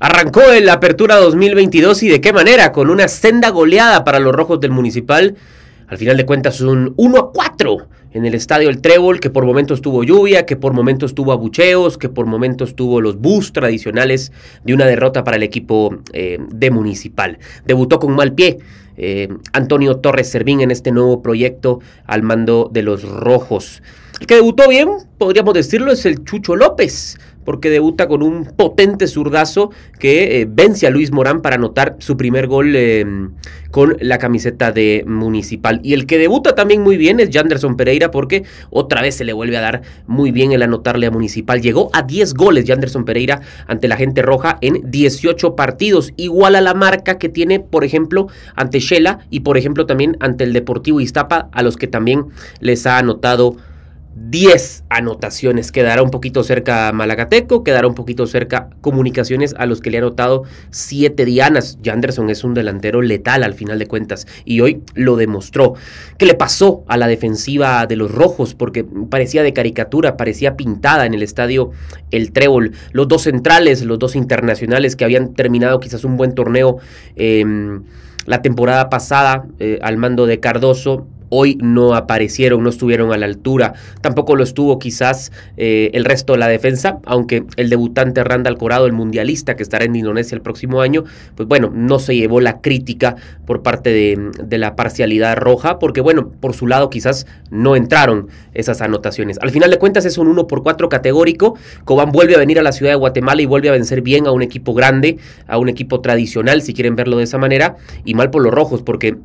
Arrancó en la apertura 2022 y de qué manera, con una senda goleada para los rojos del municipal. Al final de cuentas un 1 a 4 en el estadio El Trébol, que por momentos tuvo lluvia, que por momentos tuvo abucheos, que por momentos tuvo los bus tradicionales de una derrota para el equipo eh, de municipal. Debutó con mal pie eh, Antonio Torres Servín en este nuevo proyecto al mando de los rojos. El que debutó bien, podríamos decirlo, es el Chucho López porque debuta con un potente zurdazo que eh, vence a Luis Morán para anotar su primer gol em, con la camiseta de Municipal. Y el que debuta también muy bien es Janderson Pereira, porque otra vez se le vuelve a dar muy bien el anotarle a Municipal. Llegó a 10 goles Janderson Pereira ante la gente roja en 18 partidos, igual a la marca que tiene, por ejemplo, ante Shela y, por ejemplo, también ante el Deportivo Iztapa, a los que también les ha anotado 10 anotaciones. Quedará un poquito cerca Malagateco, quedará un poquito cerca Comunicaciones, a los que le ha anotado 7 dianas. Janderson es un delantero letal al final de cuentas y hoy lo demostró. ¿Qué le pasó a la defensiva de los rojos? Porque parecía de caricatura, parecía pintada en el estadio El Trébol. Los dos centrales, los dos internacionales que habían terminado quizás un buen torneo. Em, la temporada pasada eh, al mando de Cardoso hoy no aparecieron, no estuvieron a la altura. Tampoco lo estuvo quizás eh, el resto de la defensa, aunque el debutante Randall Corado, el mundialista que estará en Indonesia el próximo año, pues bueno, no se llevó la crítica por parte de, de la parcialidad roja, porque bueno, por su lado quizás no entraron esas anotaciones. Al final de cuentas es un 1 por 4 categórico. Cobán vuelve a venir a la ciudad de Guatemala y vuelve a vencer bien a un equipo grande, a un equipo tradicional, si quieren verlo de esa manera, y mal por los rojos, porque...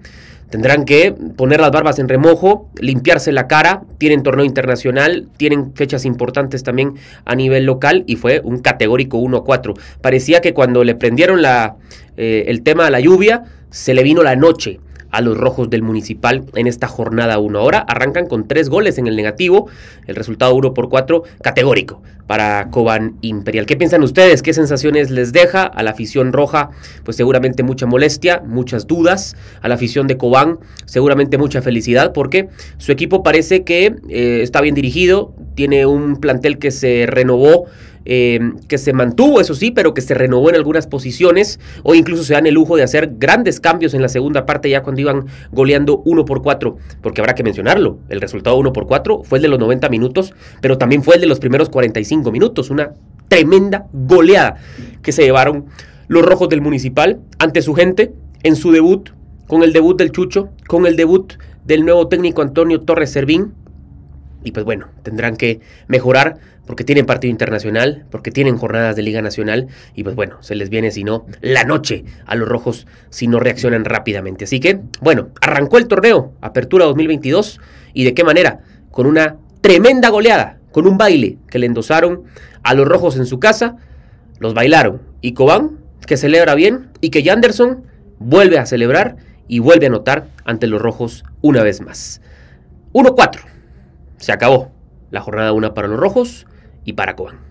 Tendrán que poner las barbas en remojo, limpiarse la cara, tienen torneo internacional, tienen fechas importantes también a nivel local y fue un categórico 1-4. Parecía que cuando le prendieron la, eh, el tema a la lluvia, se le vino la noche a los rojos del municipal en esta jornada 1. Ahora arrancan con tres goles en el negativo, el resultado 1 por 4 categórico para Cobán Imperial. ¿Qué piensan ustedes? ¿Qué sensaciones les deja a la afición roja? Pues seguramente mucha molestia, muchas dudas. A la afición de Cobán seguramente mucha felicidad porque su equipo parece que eh, está bien dirigido, tiene un plantel que se renovó Em, que se mantuvo, eso sí, pero que se renovó en algunas posiciones. o incluso se dan el lujo de hacer grandes cambios en la segunda parte, ya cuando iban goleando 1 por 4, porque habrá que mencionarlo. El resultado 1 por 4 fue el de los 90 minutos, pero también fue el de los primeros 45 minutos. Una tremenda goleada que se llevaron los rojos del municipal ante su gente en su debut, con el debut del Chucho, con el debut del nuevo técnico Antonio Torres Servín, y pues bueno, tendrán que mejorar porque tienen partido internacional, porque tienen jornadas de Liga Nacional y pues bueno, se les viene si no la noche a los rojos si no reaccionan rápidamente. Así que bueno, arrancó el torneo, apertura 2022 y de qué manera, con una tremenda goleada, con un baile que le endosaron a los rojos en su casa, los bailaron y Cobán que celebra bien y que Janderson vuelve a celebrar y vuelve a anotar ante los rojos una vez más. 1-4 se acabó la jornada 1 para los rojos y para Cobán.